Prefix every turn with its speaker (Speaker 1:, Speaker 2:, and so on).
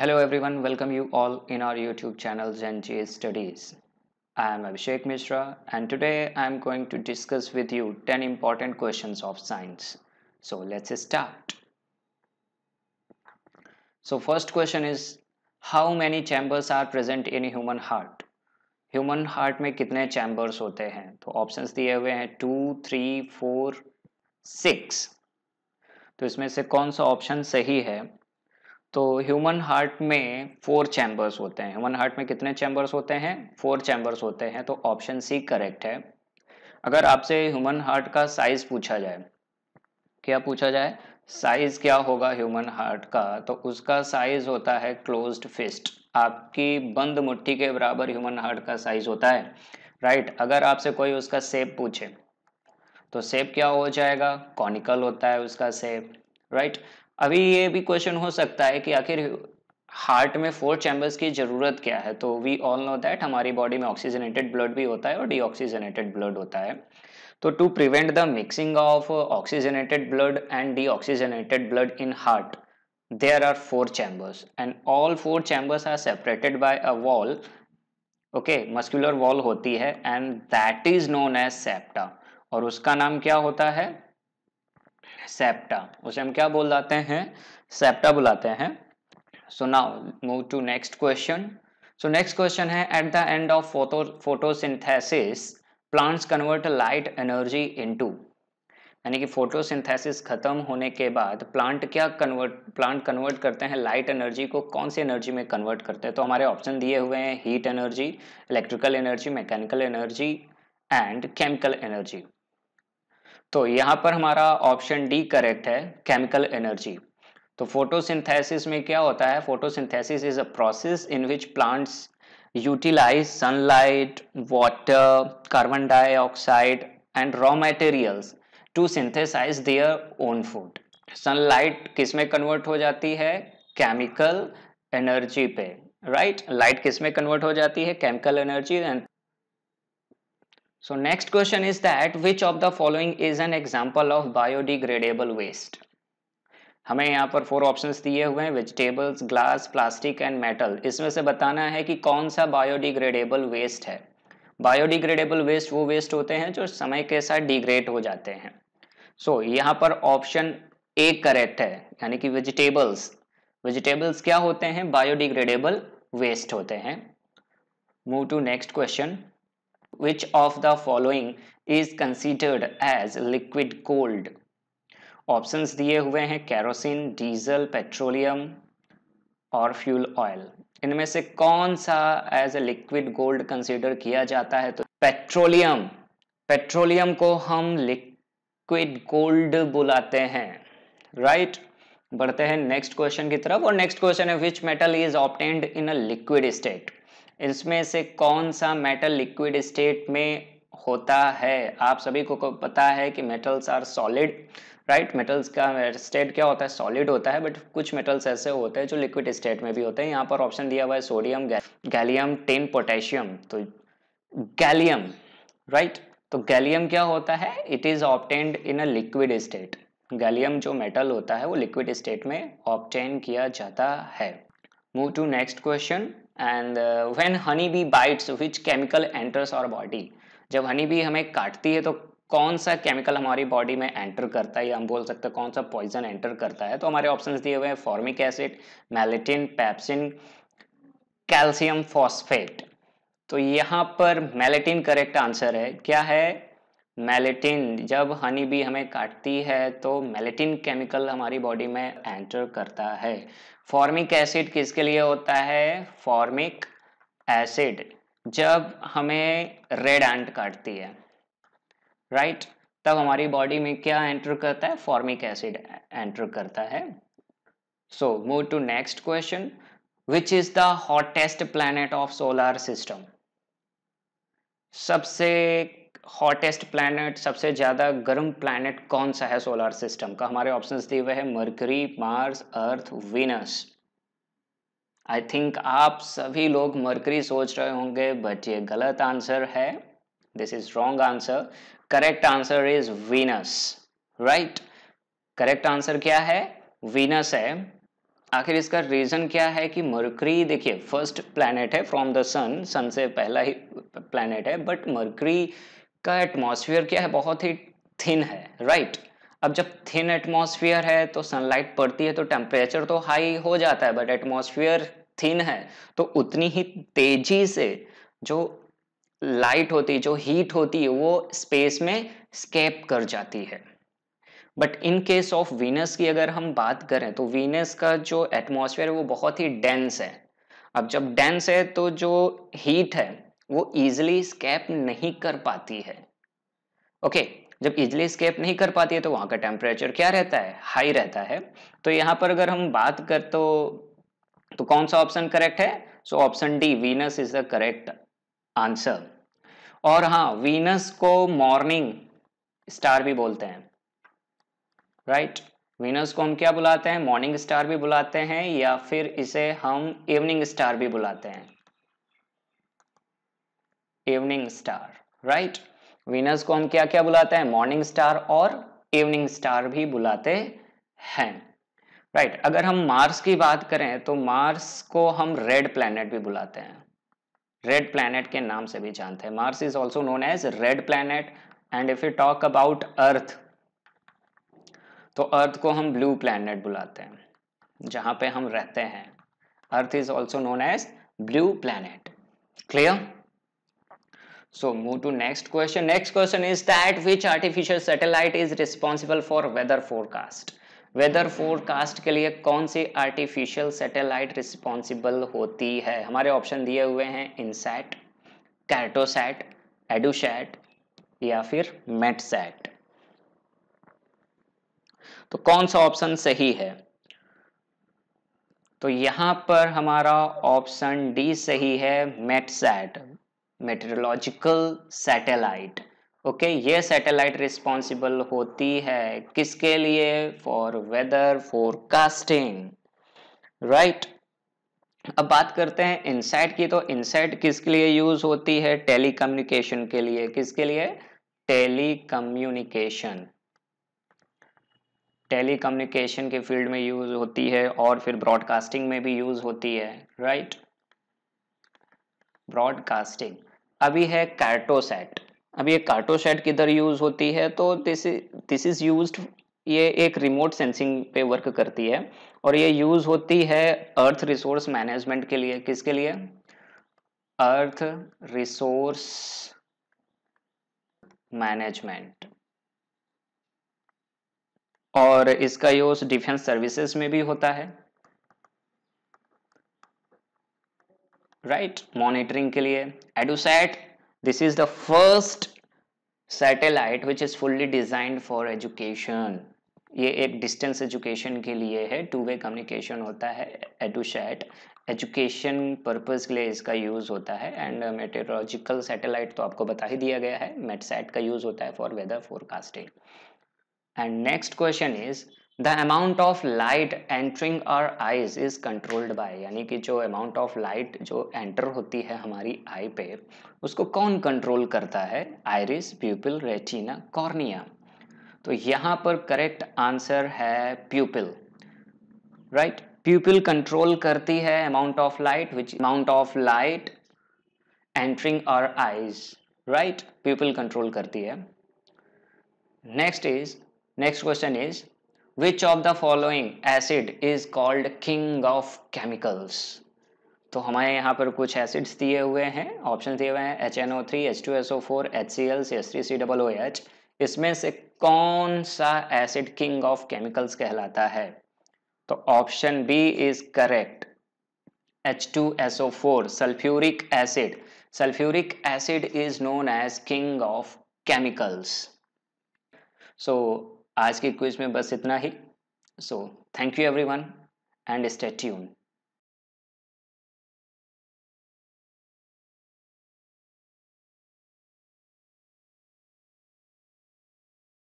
Speaker 1: Hello everyone welcome you all in our YouTube channel Jain ji studies I am Abhishek Mishra and today I am going to discuss with you ten important question of science so let's start so first question is how many chambers are present in human heart human heart में कितने chambers होते हैं तो option दिए हुए हैं to three four six तो इसमें से कौन सा ऑप्शन सही है तो ह्यूमन हार्ट में फोर चैम्बर्स होते हैं ह्यूमन हार्ट में कितने चैम्बर्स होते हैं फोर चैम्बर्स होते हैं तो ऑप्शन सी करेक्ट है अगर आपसे ह्यूमन हार्ट का साइज पूछा जाए क्या पूछा जाए साइज क्या होगा ह्यूमन हार्ट का तो उसका साइज होता है क्लोज्ड फिस्ट आपकी बंद मुट्ठी के बराबर ह्यूमन हार्ट का साइज होता है राइट right, अगर आपसे कोई उसका सेप पूछे तो सेप क्या हो जाएगा कॉनिकल होता है उसका सेप राइट right? अभी ये भी क्वेश्चन हो सकता है कि आखिर हार्ट में फोर चैम्बर्स की ज़रूरत क्या है तो वी ऑल नो दैट हमारी बॉडी में ऑक्सीजनेटेड ब्लड भी होता है और डीऑक्सीजनेटेड ब्लड होता है तो to prevent the mixing of oxygenated blood and deoxygenated blood in heart there are four chambers and all four chambers are separated by a wall okay muscular wall होती है and that is known as septa और उसका नाम क्या होता है septa उसे हम क्या बुलाते हैं सेप्टा बुलाते हैं so now move to next question so next question है at the end of photo photosynthesis plants convert light energy into यानी कि फोटोसिंथेसिस खत्म होने के बाद प्लांट क्या कन्वर्ट प्लांट कन्वर्ट करते हैं लाइट एनर्जी को कौन सी एनर्जी में कन्वर्ट करते हैं तो हमारे ऑप्शन दिए हुए हैं heat energy electrical energy mechanical energy and chemical energy तो यहाँ पर हमारा ऑप्शन डी करेक्ट है केमिकल एनर्जी तो फोटोसिंथेसिस में क्या होता है photosynthesis is a process in which plants utilise sunlight water carbon dioxide and raw materials to synthesise their own food sunlight किस में कन्वर्ट हो जाती है केमिकल एनर्जी पे राइट लाइट किस में कन्वर्ट हो जाती है chemical energy and So next question is that which of the following is an example of biodegradable waste? हमें यहाँ पर फोर ऑप्शंस दिए हुए हैं vegetables glass plastic and metal इसमें से बताना है कि कौन सा बायोडिग्रेडेबल वेस्ट है बायोडिग्रेडेबल वेस्ट वो वेस्ट होते हैं जो समय के साथ डिग्रेड हो जाते हैं सो so, यहाँ पर ऑप्शन ए करेक्ट है यानी कि वेजिटेबल्स वेजिटेबल्स क्या होते हैं बायोडिग्रेडेबल वेस्ट होते हैं move to next question which of the following is considered as liquid cold options दिए हुए हैं कैरोसिन डीजल पेट्रोलियम और फ्यूल ऑयल इनमें से कौन सा as a liquid gold consider किया जाता है तो पेट्रोलियम पेट्रोलियम को हम लिक्विड गोल्ड बुलाते हैं राइट right? बढ़ते हैं नेक्स्ट क्वेश्चन की तरफ और नेक्स्ट क्वेश्चन है which metal is obtained in a liquid state इसमें से कौन सा मेटल लिक्विड स्टेट में होता है आप सभी को पता है कि metals are solid right metals का स्टेट क्या होता है सॉलिड होता है बट कुछ मेटल्स ऐसे होते हैं जो लिक्विड स्टेट में भी होते हैं यहाँ पर ऑप्शन दिया हुआ है सोडियम गैलियम टेन पोटेशियम तो गैलियम राइट तो गैलियम क्या होता है it is obtained in a liquid state gallium जो मेटल होता है वो लिक्विड स्टेट में ऑप्टेन किया जाता है move to next question and when honey bee bites which chemical enters our body जब हनी बी हमें काटती है तो कौन सा केमिकल हमारी बॉडी में एंटर करता है या हम बोल सकते हैं कौन सा पॉइजन एंटर करता है तो हमारे ऑप्शन दिए हुए हैं formic acid melittin pepsin calcium phosphate तो यहाँ पर मेलेटिन करेक्ट आंसर है क्या है मेलेटिन जब हनी बी हमें काटती है तो मेलेटिन केमिकल हमारी बॉडी में एंटर करता है फॉर्मिक एसिड किसके लिए होता है फॉर्मिक एसिड जब हमें रेड एंट काटती है राइट right? तब हमारी बॉडी में क्या एंटर करता है फॉर्मिक एसिड एंटर करता है so move to next question which is the hottest planet of solar system सबसे हॉटेस्ट प्लानट सबसे ज़्यादा गर्म प्लानट कौन सा है सोलर सिस्टम का हमारे ऑप्शंस दिए हुए हैं Mercury Mars Earth Venus I think आप सभी लोग मरकरी सोच रहे होंगे बट ये गलत आंसर है this is wrong answer correct answer is Venus right correct answer क्या है वीनस है आखिर इसका रीजन क्या है कि मरकरी देखिए फर्स्ट प्लैनेट है फ्रॉम द सन सन से पहला ही प्लैनेट है बट मरकरी का एटमॉस्फेयर क्या है बहुत ही थिन है राइट right? अब जब थिन एटमॉस्फेयर है तो सनलाइट पड़ती है तो टेम्परेचर तो हाई हो जाता है बट एटमॉस्फेयर थिन है तो उतनी ही तेजी से जो लाइट होती है जो हीट होती है वो स्पेस में स्केप कर जाती है but in case of Venus की अगर हम बात करें तो वीनस का जो एटमॉस्फेयर है वो बहुत ही डेंस है अब जब डेंस है तो जो हीट है वो इजिली स्केप नहीं कर पाती है ओके okay, जब इजिली स्केप नहीं कर पाती है तो वहां का टेम्परेचर क्या रहता है हाई रहता है तो यहां पर अगर हम बात कर तो तो कौन सा ऑप्शन करेक्ट है so option D Venus is the correct answer और हाँ वीनस को मॉर्निंग स्टार भी बोलते हैं राइट right? वीनस को हम क्या बुलाते हैं मॉर्निंग स्टार भी बुलाते हैं या फिर इसे हम इवनिंग स्टार भी बुलाते हैं इवनिंग स्टार राइट वीनस को हम क्या क्या बुलाते हैं मॉर्निंग स्टार और इवनिंग स्टार भी बुलाते हैं राइट right. अगर हम मार्स की बात करें तो मार्स को हम रेड प्लैनेट भी बुलाते हैं रेड प्लैनेट के नाम से भी जानते हैं Mars is also known as red planet and if you talk about Earth तो अर्थ को हम ब्लू प्लैनेट बुलाते हैं जहां पे हम रहते हैं Earth is also known as blue planet clear So move to next question. Next question is that which artificial satellite is responsible for weather forecast? Weather forecast के लिए कौन सी आर्टिफिशियल सैटेलाइट रिस्पॉन्सिबल होती है हमारे ऑप्शन दिए हुए हैं इनसेट कैटोसैट एडुसैट या फिर मेटसैट तो कौन सा ऑप्शन सही है तो यहां पर हमारा ऑप्शन डी सही है मेटसैट मेट्रोलॉजिकल सैटेलाइट ओके ये सैटेलाइट रिस्पॉन्सिबल होती है किसके लिए फॉर वेदर फोरकास्टिंग राइट अब बात करते हैं इनसाइट की तो इनसाइट किसके लिए यूज होती है टेली के लिए किसके लिए टेलीकम्युनिकेशन टेलीकम्युनिकेशन के फील्ड में यूज होती है और फिर ब्रॉडकास्टिंग में भी यूज होती है राइट right? ब्रॉडकास्टिंग अभी है कार्टोसैट अभी ये कार्टोसैट किधर यूज होती है तो दिस दिस इज यूज ये एक रिमोट सेंसिंग पे वर्क करती है और ये यूज होती है अर्थ रिसोर्स मैनेजमेंट के लिए किसके लिए अर्थ रिसोर्स मैनेजमेंट और इसका यूज डिफेंस सर्विसेज में भी होता है राइट मॉनिटरिंग के लिए EDUSAT this is the first satellite which is fully designed for education ये एक डिस्टेंस एजुकेशन के लिए है टू वे कम्युनिकेशन होता है एडोसैट एजुकेशन पर्पज़ के लिए इसका यूज़ होता है एंड मेटेरोलॉजिकल सैटेलाइट तो आपको बता ही दिया गया है मेटसैट का यूज़ होता है for weather forecasting and next question is the amount of light entering our eyes is controlled by यानी कि जो अमाउंट ऑफ लाइट जो एंटर होती है हमारी आई पे उसको कौन कंट्रोल करता है आयरिस प्यूपिल रेटिना कॉर्निया तो यहाँ पर करेक्ट आंसर है प्यूपिल राइट प्यूपिल कंट्रोल करती है amount of light which amount of light entering our eyes right pupil control करती है next is next question is which of the following acid is called king of chemicals तो हमारे यहाँ पर कुछ acids दिए हुए हैं ऑप्शन दिए हुए हैं H N O three H two S O four H C L C S three C double O H इसमें से कौन सा एसिड किंग ऑफ केमिकल्स कहलाता है तो option B is correct H two S O four sulphuric acid sulphuric acid is known as king of chemicals so आज के quiz में बस इतना ही so thank you everyone and stay tuned